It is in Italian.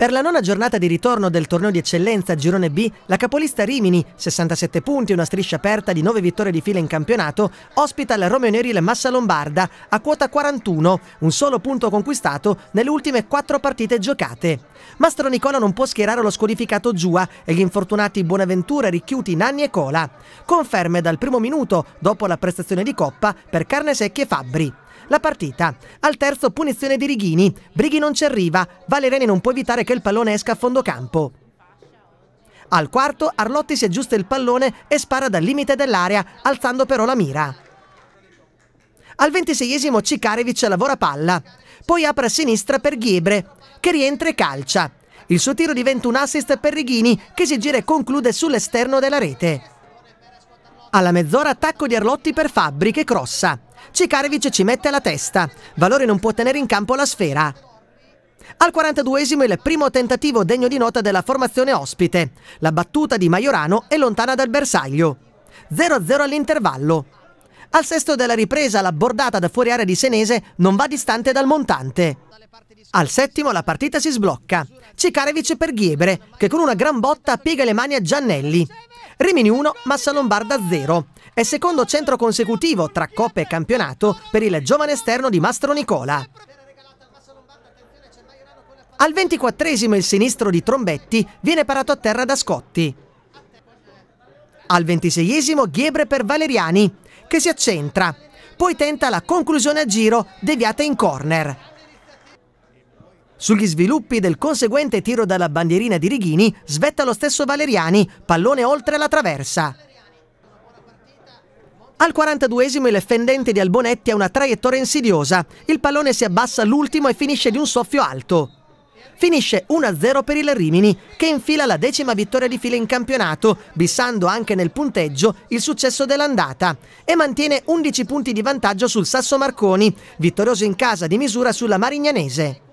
Per la nona giornata di ritorno del torneo di eccellenza Girone B, la capolista Rimini, 67 punti, e una striscia aperta di 9 vittorie di fila in campionato, ospita il Romeo Nerile Massa Lombarda a quota 41, un solo punto conquistato nelle ultime 4 partite giocate. Mastro Nicola non può schierare lo squalificato Giua e gli infortunati Buonaventura, Ricchiuti, Nanni e Cola. Conferme dal primo minuto, dopo la prestazione di Coppa, per Carne Secchi e Fabbri la partita. Al terzo punizione di Righini, Brighi non ci arriva, Valerene non può evitare che il pallone esca a fondo campo. Al quarto Arlotti si aggiusta il pallone e spara dal limite dell'area, alzando però la mira. Al ventiseiesimo Cicarevic lavora palla, poi apre a sinistra per Ghiebre, che rientra e calcia. Il suo tiro diventa un assist per Righini, che si gira e conclude sull'esterno della rete. Alla mezz'ora attacco di Arlotti per Fabbri che crossa. Cicarevic ci mette la testa. Valori non può tenere in campo la sfera. Al 42esimo il primo tentativo degno di nota della formazione ospite. La battuta di Majorano è lontana dal bersaglio. 0-0 all'intervallo. Al sesto della ripresa la bordata da fuori area di Senese non va distante dal montante. Al settimo la partita si sblocca. Cicarevic per Ghiebre, che con una gran botta piega le mani a Giannelli. Rimini 1, Massa Lombarda 0. È secondo centro consecutivo tra Coppa e campionato per il giovane esterno di Mastro Nicola. Al ventiquattresimo il sinistro di Trombetti viene parato a terra da Scotti. Al 26esimo Ghiebre per Valeriani, che si accentra. Poi tenta la conclusione a giro, deviata in corner. Sugli sviluppi del conseguente tiro dalla bandierina di Righini svetta lo stesso Valeriani, pallone oltre la traversa. Al 42esimo il fendente di Albonetti ha una traiettoria insidiosa. Il pallone si abbassa all'ultimo e finisce di un soffio alto. Finisce 1-0 per il Rimini, che infila la decima vittoria di fila in campionato, bissando anche nel punteggio il successo dell'andata, e mantiene 11 punti di vantaggio sul Sasso Marconi, vittorioso in casa di misura sulla Marignanese.